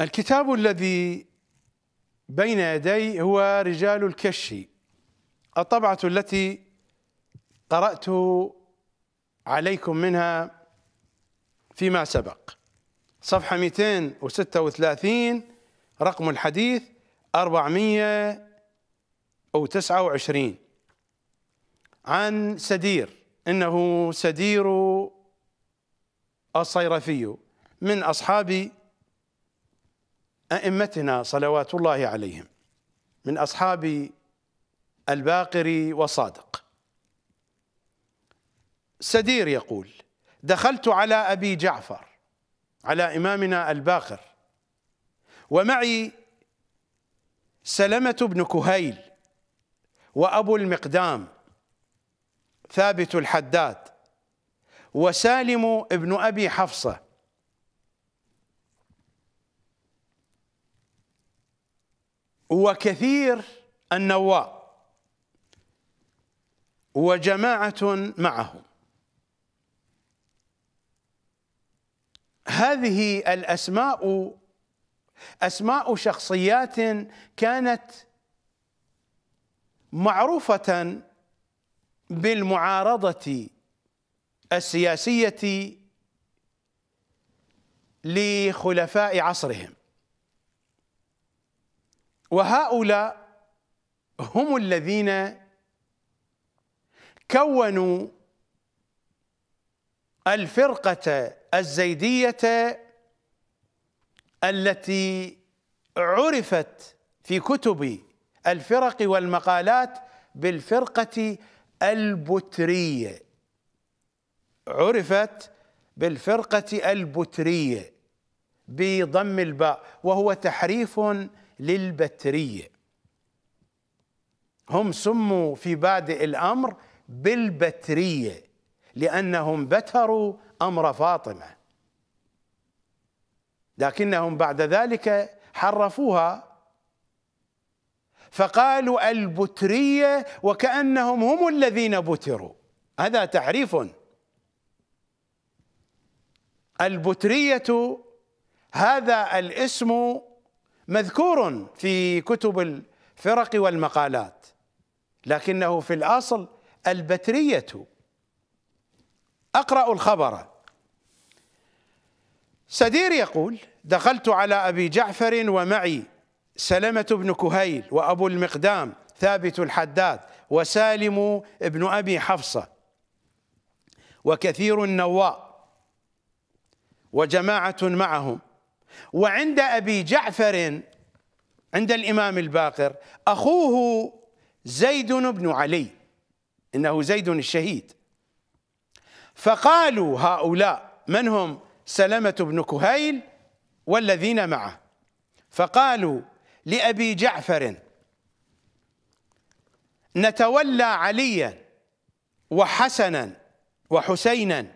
الكتاب الذي بين يدي هو رجال الكشي الطبعة التي قرأت عليكم منها فيما سبق صفحة 236 رقم الحديث 429 عن سدير إنه سدير الصيرفي من أصحاب أئمتنا صلوات الله عليهم من أصحاب الباقر وصادق سدير يقول دخلت على أبي جعفر على إمامنا الباقر ومعي سلمة بن كهيل وأبو المقدام ثابت الحداد وسالم بن أبي حفصة وكثير النواء وجماعة معه هذه الأسماء أسماء شخصيات كانت معروفة بالمعارضة السياسية لخلفاء عصرهم وهؤلاء هم الذين كونوا الفرقة الزيدية التي عرفت في كتب الفرق والمقالات بالفرقة البترية عرفت بالفرقة البترية بضم الباء وهو تحريف للبترية هم سموا في بادئ الأمر بالبترية لأنهم بتروا أمر فاطمة لكنهم بعد ذلك حرفوها فقالوا البترية وكأنهم هم الذين بتروا هذا تحريف البترية هذا الاسم مذكور في كتب الفرق والمقالات لكنه في الاصل البتريه اقرا الخبر سدير يقول دخلت على ابي جعفر ومعي سلمه بن كهيل وابو المقدام ثابت الحداد وسالم بن ابي حفصه وكثير النواء وجماعه معهم وعند أبي جعفر عند الإمام الباقر أخوه زيد بن علي إنه زيد الشهيد فقالوا هؤلاء من هم سلمة بن كهيل والذين معه فقالوا لأبي جعفر نتولى عليا وحسنا وحسينا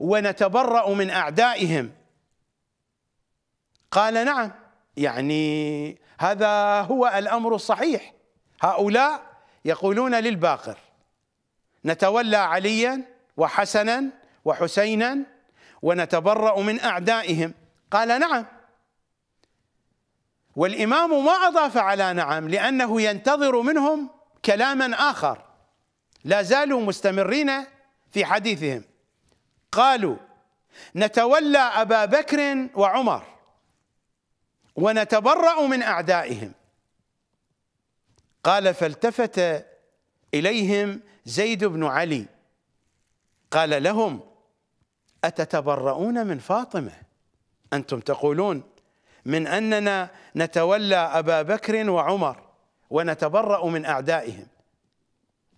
ونتبرأ من أعدائهم قال نعم يعني هذا هو الامر الصحيح هؤلاء يقولون للباقر نتولى عليا وحسنا وحسينا ونتبرأ من اعدائهم قال نعم والامام ما اضاف على نعم لانه ينتظر منهم كلاما اخر لا زالوا مستمرين في حديثهم قالوا نتولى ابا بكر وعمر ونتبرأ من أعدائهم قال فالتفت إليهم زيد بن علي قال لهم أتتبرؤون من فاطمة أنتم تقولون من أننا نتولى أبا بكر وعمر ونتبرأ من أعدائهم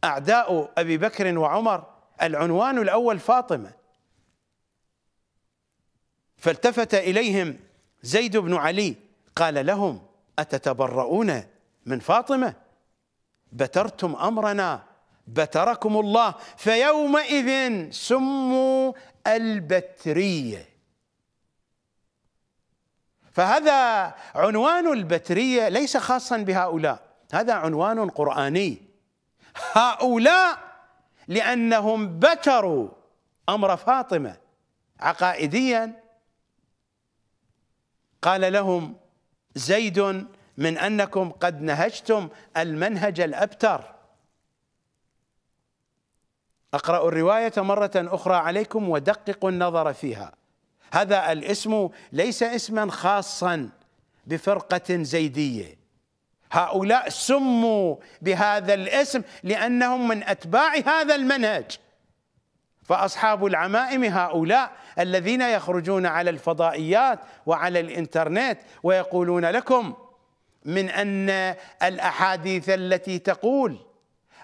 أعداء أبي بكر وعمر العنوان الأول فاطمة فالتفت إليهم زيد بن علي قال لهم أتتبرؤون من فاطمة بترتم أمرنا بتركم الله فيومئذ سموا البترية فهذا عنوان البترية ليس خاصا بهؤلاء هذا عنوان قرآني هؤلاء لأنهم بتروا أمر فاطمة عقائديا قال لهم زيد من أنكم قد نهجتم المنهج الأبتر أقرأ الرواية مرة أخرى عليكم ودققوا النظر فيها هذا الاسم ليس اسما خاصا بفرقة زيدية هؤلاء سموا بهذا الاسم لأنهم من أتباع هذا المنهج فأصحاب العمائم هؤلاء الذين يخرجون على الفضائيات وعلى الإنترنت ويقولون لكم من أن الأحاديث التي تقول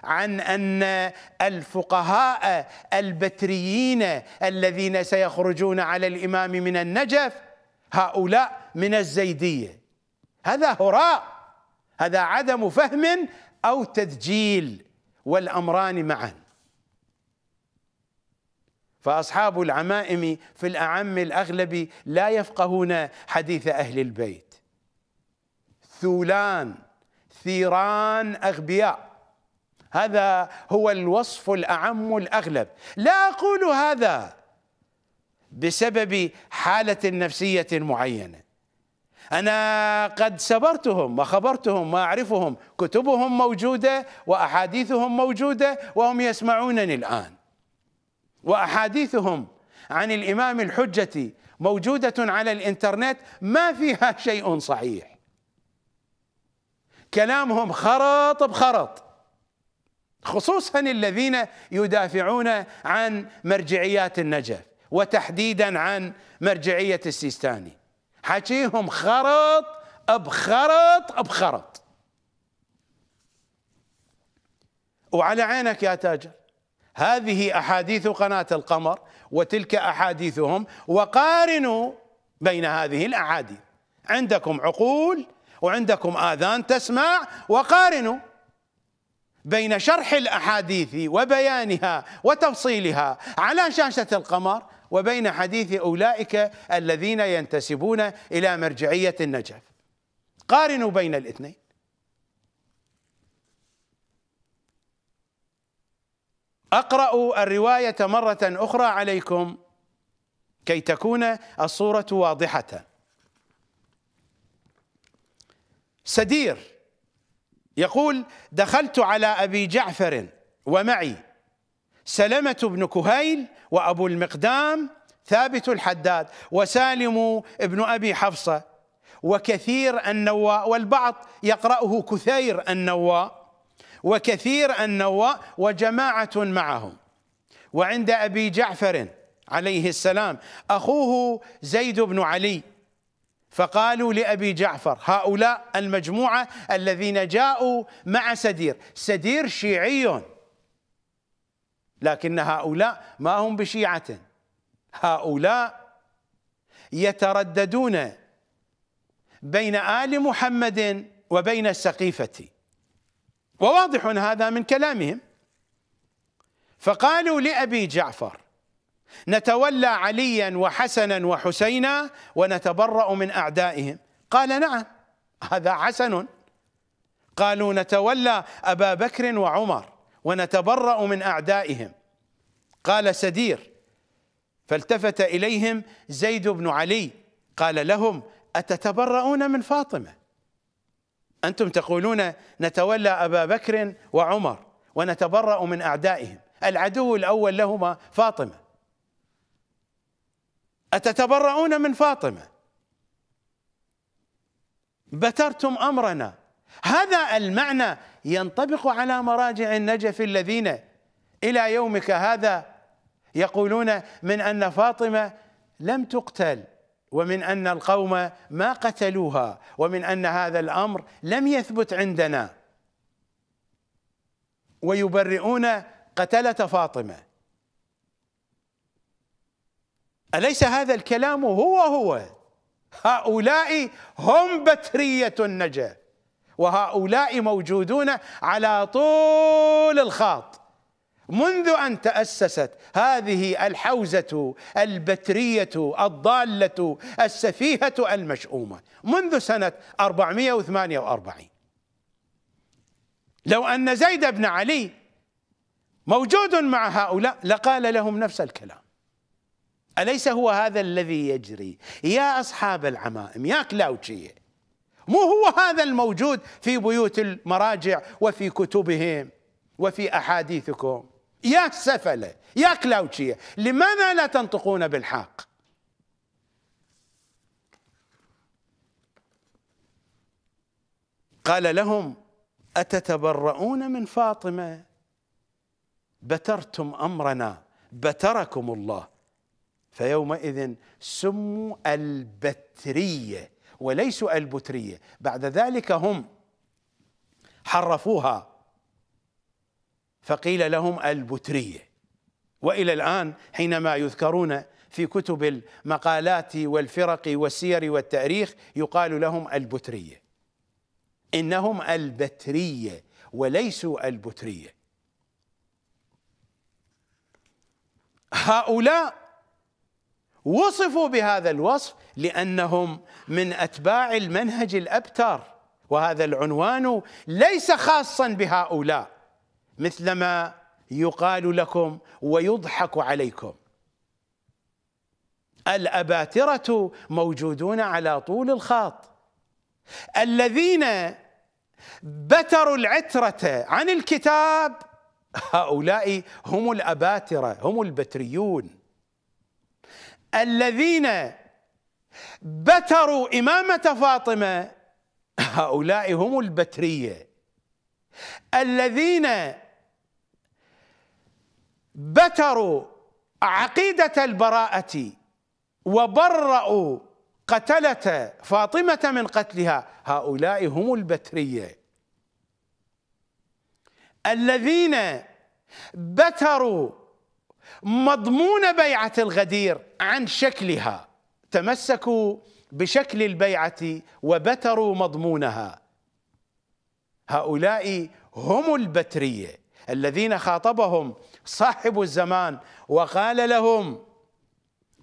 عن ان الفقهاء البتريين الذين سيخرجون على الامام من النجف هؤلاء من الزيديه هذا هراء هذا عدم فهم او تدجيل والامران معا فأصحاب العمائم في الأعم الأغلب لا يفقهون حديث أهل البيت ثولان ثيران أغبياء هذا هو الوصف الأعم الأغلب لا أقول هذا بسبب حالة نفسية معينة أنا قد سبرتهم وخبرتهم وأعرفهم كتبهم موجودة وأحاديثهم موجودة وهم يسمعونني الآن واحاديثهم عن الامام الحجه موجوده على الانترنت ما فيها شيء صحيح كلامهم خرط بخرط خصوصا الذين يدافعون عن مرجعيات النجف وتحديدا عن مرجعيه السيستاني حكيهم خرط بخرط بخرط وعلى عينك يا تاجر هذه أحاديث قناة القمر وتلك أحاديثهم وقارنوا بين هذه الأحاديث عندكم عقول وعندكم آذان تسمع وقارنوا بين شرح الأحاديث وبيانها وتفصيلها على شاشة القمر وبين حديث أولئك الذين ينتسبون إلى مرجعية النجف قارنوا بين الاثنين أقرأ الرواية مرة أخرى عليكم كي تكون الصورة واضحة سدير يقول دخلت على أبي جعفر ومعي سلمة بن كهيل وأبو المقدام ثابت الحداد وسالم بن أبي حفصة وكثير النواء والبعض يقرأه كثير النواء وكثير النواء وجماعة معهم وعند أبي جعفر عليه السلام أخوه زيد بن علي فقالوا لأبي جعفر هؤلاء المجموعة الذين جاءوا مع سدير سدير شيعي لكن هؤلاء ما هم بشيعة هؤلاء يترددون بين آل محمد وبين السقيفة وواضح هذا من كلامهم فقالوا لأبي جعفر نتولى عليا وحسنا وحسينا ونتبرأ من أعدائهم قال نعم هذا حسن قالوا نتولى أبا بكر وعمر ونتبرأ من أعدائهم قال سدير فالتفت إليهم زيد بن علي قال لهم أتتبرؤون من فاطمة أنتم تقولون نتولى أبا بكر وعمر ونتبرأ من أعدائهم العدو الأول لهما فاطمة أتتبرؤون من فاطمة بترتم أمرنا هذا المعنى ينطبق على مراجع النجف الذين إلى يومك هذا يقولون من أن فاطمة لم تقتل ومن ان القوم ما قتلوها ومن ان هذا الامر لم يثبت عندنا ويبرئون قتله فاطمه اليس هذا الكلام هو هو هؤلاء هم بتريه النجاه وهؤلاء موجودون على طول الخاط منذ ان تاسست هذه الحوزه البتريه الضاله السفيهه المشؤومه منذ سنه 448 لو ان زيد بن علي موجود مع هؤلاء لقال لهم نفس الكلام اليس هو هذا الذي يجري يا اصحاب العمائم يا كلاوتشيه مو هو هذا الموجود في بيوت المراجع وفي كتبهم وفي احاديثكم يا سفلة يا كلاوتشية لماذا لا تنطقون بالحق قال لهم أتتبرؤون من فاطمة بترتم أمرنا بتركم الله فيومئذ سموا البترية وليسوا البترية بعد ذلك هم حرفوها فقيل لهم البترية وإلى الآن حينما يذكرون في كتب المقالات والفرق والسير والتاريخ يقال لهم البترية إنهم البترية وليسوا البترية هؤلاء وصفوا بهذا الوصف لأنهم من أتباع المنهج الأبتر وهذا العنوان ليس خاصا بهؤلاء مثلما يقال لكم ويضحك عليكم الأباترة موجودون على طول الخاط الذين بتروا العترة عن الكتاب هؤلاء هم الأباترة هم البتريون الذين بتروا إمامة فاطمة هؤلاء هم البترية الذين بتروا عقيدة البراءة وبرأوا قتلة فاطمة من قتلها هؤلاء هم البترية الذين بتروا مضمون بيعة الغدير عن شكلها تمسكوا بشكل البيعة وبتروا مضمونها هؤلاء هم البتريه الذين خاطبهم صاحب الزمان وقال لهم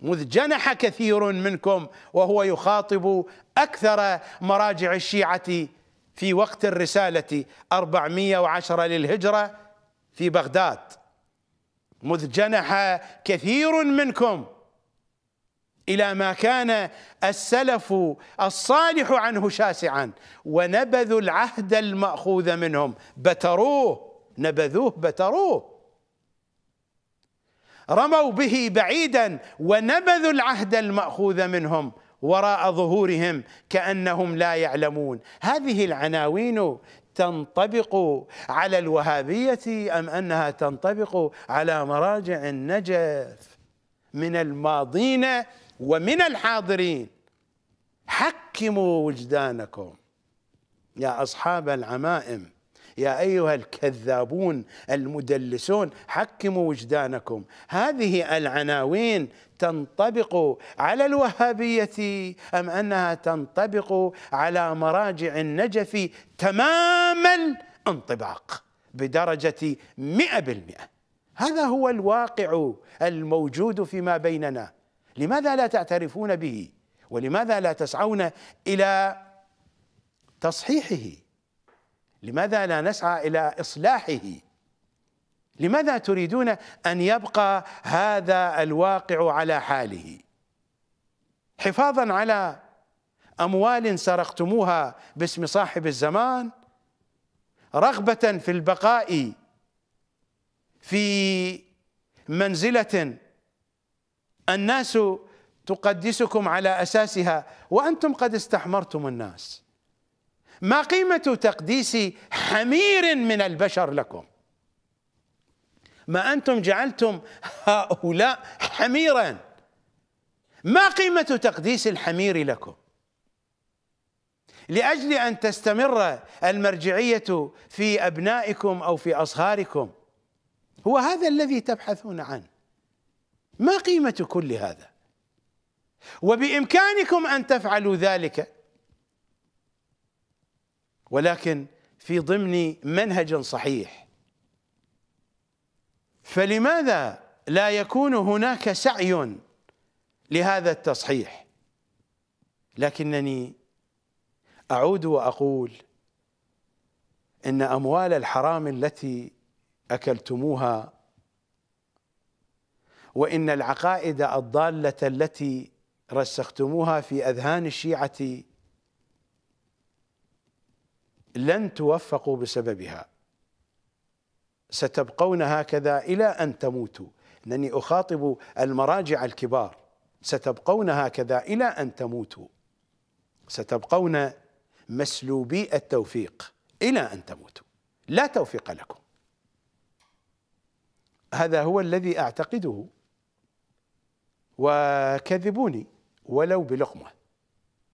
مذ جنح كثير منكم وهو يخاطب أكثر مراجع الشيعة في وقت الرسالة 410 للهجرة في بغداد مذ جنح كثير منكم إلى ما كان السلف الصالح عنه شاسعا ونبذوا العهد المأخوذ منهم بتروه نبذوه بتروه رموا به بعيدا ونبذوا العهد الماخوذ منهم وراء ظهورهم كانهم لا يعلمون هذه العناوين تنطبق على الوهابيه ام انها تنطبق على مراجع النجف من الماضين ومن الحاضرين حكموا وجدانكم يا اصحاب العمائم يا أيها الكذابون المدلسون حكموا وجدانكم هذه العناوين تنطبق على الوهابية أم أنها تنطبق على مراجع النجف تمام الانطباق بدرجة مئة بالمئة هذا هو الواقع الموجود فيما بيننا لماذا لا تعترفون به ولماذا لا تسعون إلى تصحيحه لماذا لا نسعى الى اصلاحه لماذا تريدون ان يبقى هذا الواقع على حاله حفاظا على اموال سرقتموها باسم صاحب الزمان رغبه في البقاء في منزله الناس تقدسكم على اساسها وانتم قد استحمرتم الناس ما قيمة تقديس حمير من البشر لكم ما أنتم جعلتم هؤلاء حميرا ما قيمة تقديس الحمير لكم لأجل أن تستمر المرجعية في أبنائكم أو في أصهاركم هو هذا الذي تبحثون عنه ما قيمة كل هذا وبإمكانكم أن تفعلوا ذلك ولكن في ضمن منهج صحيح فلماذا لا يكون هناك سعي لهذا التصحيح لكنني اعود واقول ان اموال الحرام التي اكلتموها وان العقائد الضاله التي رسختموها في اذهان الشيعه لن توفقوا بسببها ستبقون هكذا إلى أن تموتوا أنني أخاطب المراجع الكبار ستبقون هكذا إلى أن تموتوا ستبقون مسلوبي التوفيق إلى أن تموتوا لا توفيق لكم هذا هو الذي أعتقده وكذبوني ولو بلقمه